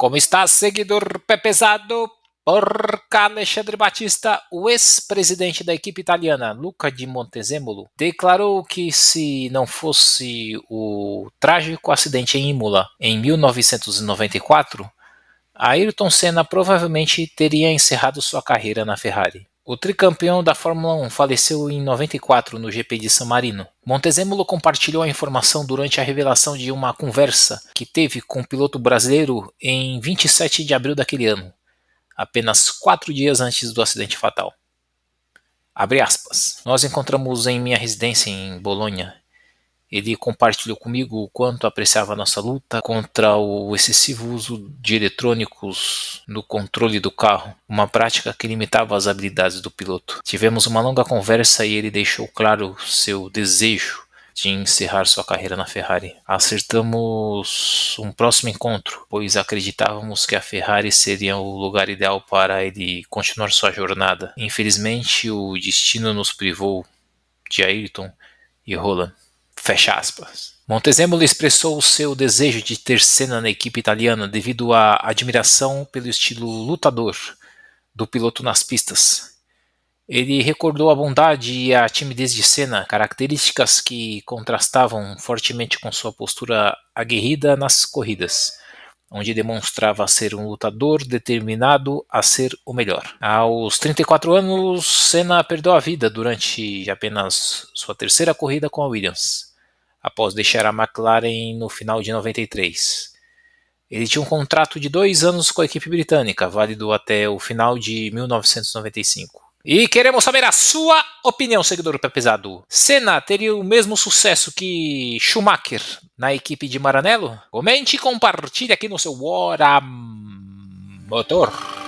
Como está, seguidor pesado? Porca Alexandre Batista, o ex-presidente da equipe italiana, Luca di Montezemolo, declarou que se não fosse o trágico acidente em Imola em 1994, Ayrton Senna provavelmente teria encerrado sua carreira na Ferrari. O tricampeão da Fórmula 1 faleceu em 94 no GP de San Marino. Montezemolo compartilhou a informação durante a revelação de uma conversa que teve com o piloto brasileiro em 27 de abril daquele ano, apenas quatro dias antes do acidente fatal. Abre aspas. Nós encontramos em minha residência em Bolonha ele compartilhou comigo o quanto apreciava nossa luta contra o excessivo uso de eletrônicos no controle do carro, uma prática que limitava as habilidades do piloto. Tivemos uma longa conversa e ele deixou claro seu desejo de encerrar sua carreira na Ferrari. Acertamos um próximo encontro, pois acreditávamos que a Ferrari seria o lugar ideal para ele continuar sua jornada. Infelizmente, o destino nos privou de Ayrton e Roland. Fecha aspas. Montezemolo expressou o seu desejo de ter cena na equipe italiana devido à admiração pelo estilo lutador do piloto nas pistas. Ele recordou a bondade e a timidez de Senna, características que contrastavam fortemente com sua postura aguerrida nas corridas, onde demonstrava ser um lutador determinado a ser o melhor. Aos 34 anos, Senna perdeu a vida durante apenas sua terceira corrida com a Williams após deixar a McLaren no final de 93. Ele tinha um contrato de dois anos com a equipe britânica, válido até o final de 1995. E queremos saber a sua opinião, seguidor do Pé Pesado. Senna teria o mesmo sucesso que Schumacher na equipe de Maranello? Comente e compartilhe aqui no seu Hora Motor.